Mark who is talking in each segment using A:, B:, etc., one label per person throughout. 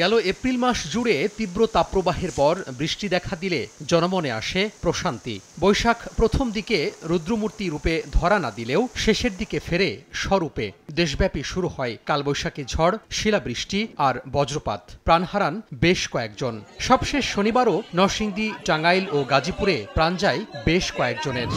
A: গেল এপ্রিল মাস জুড়ে তীব্র তাপপ্রবাহের পর বৃষ্টি দেখা দিলে জনমনে আসে প্রশান্তি বৈশাখ প্রথম দিকে রুদ্রমূর্তি রূপে ধরা না দিলেও শেষের দিকে ফেরে স্বরূপে দেশব্যাপী শুরু হয় কালবৈশাখী ঝড় শিলাবৃষ্টি আর বজ্রপাত প্রাণ হারান বেশ কয়েকজন সবশেষ শনিবারও নরসিংদী টাঙ্গাইল ও গাজীপুরে প্রাণ যায় বেশ কয়েকজনের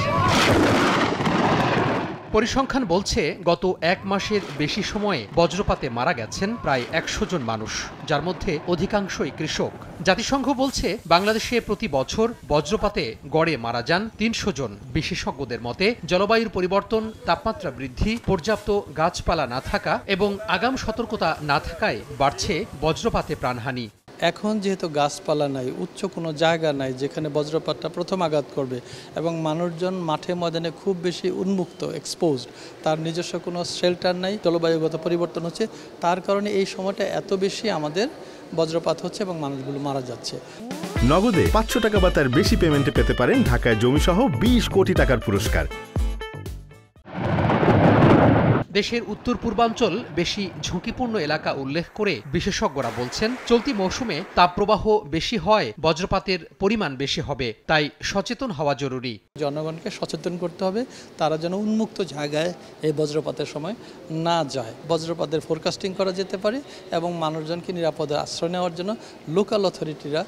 A: পরিসংখ্যান বলছে গত এক মাসের বেশি সময়ে বজ্রপাতে মারা গেছেন প্রায় একশো জন মানুষ যার মধ্যে অধিকাংশই কৃষক জাতিসংঘ বলছে বাংলাদেশে প্রতি বছর বজ্রপাতে গড়ে মারা যান তিনশো জন বিশেষজ্ঞদের মতে জলবায়ুর পরিবর্তন তাপমাত্রা বৃদ্ধি পর্যাপ্ত গাছপালা না থাকা এবং
B: আগাম সতর্কতা না থাকায় বাড়ছে বজ্রপাতে প্রাণহানি এখন যেহেতু গাছপালা নাই উচ্চ কোনো জায়গা নাই যেখানে বজ্রপাতটা প্রথম আঘাত করবে এবং মানুষজন মাঠে ময়দানে খুব বেশি উন্মুক্ত এক্সপোজড তার নিজস্ব কোনো শেল্টার নাই জলবায়ুগত পরিবর্তন হচ্ছে তার কারণে এই সময়টা এত বেশি আমাদের বজ্রপাত হচ্ছে এবং মানুষগুলো মারা যাচ্ছে
A: নগদে পাঁচশো টাকা বা তার বেশি পেমেন্টে পেতে পারেন ঢাকায় জমিসহ বিশ কোটি টাকার পুরস্কার দেশের উত্তর পূর্বাঞ্চল বেশি ঝুঁকিপূর্ণ এলাকা উল্লেখ করে বিশেষজ্ঞরা বলছেন চলতি মৌসুমে তাপপ্রবাহ বেশি হয়
B: বজ্রপাতের পরিমাণ বেশি হবে তাই সচেতন হওয়া জরুরি জনগণকে সচেতন করতে হবে তারা যেন উন্মুক্ত জায়গায় এই বজ্রপাতের সময় না যায় বজ্রপাতের ফোরকাস্টিং করা যেতে পারে এবং মানুষজনকে নিরাপদে আশ্রয় নেওয়ার জন্য লোকাল অথরিটিরা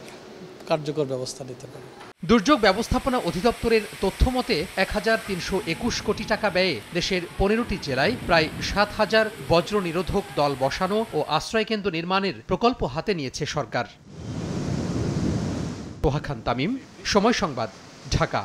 B: কার্যকর ব্যবস্থা নিতে পারে দুর্যোগ ব্যবস্থাপনা অধিদপ্তরের তথ্য মতে এক হাজার
A: তিনশো একুশ কোটি টাকা ব্যয়ে দেশের পনেরোটি জেলায় প্রায় সাত হাজার বজ্র নিরোধক দল বসানো ও আশ্রয়কেন্দ্র নির্মাণের প্রকল্প হাতে নিয়েছে সরকার তোহা খান তামিম সময় সংবাদ ঢাকা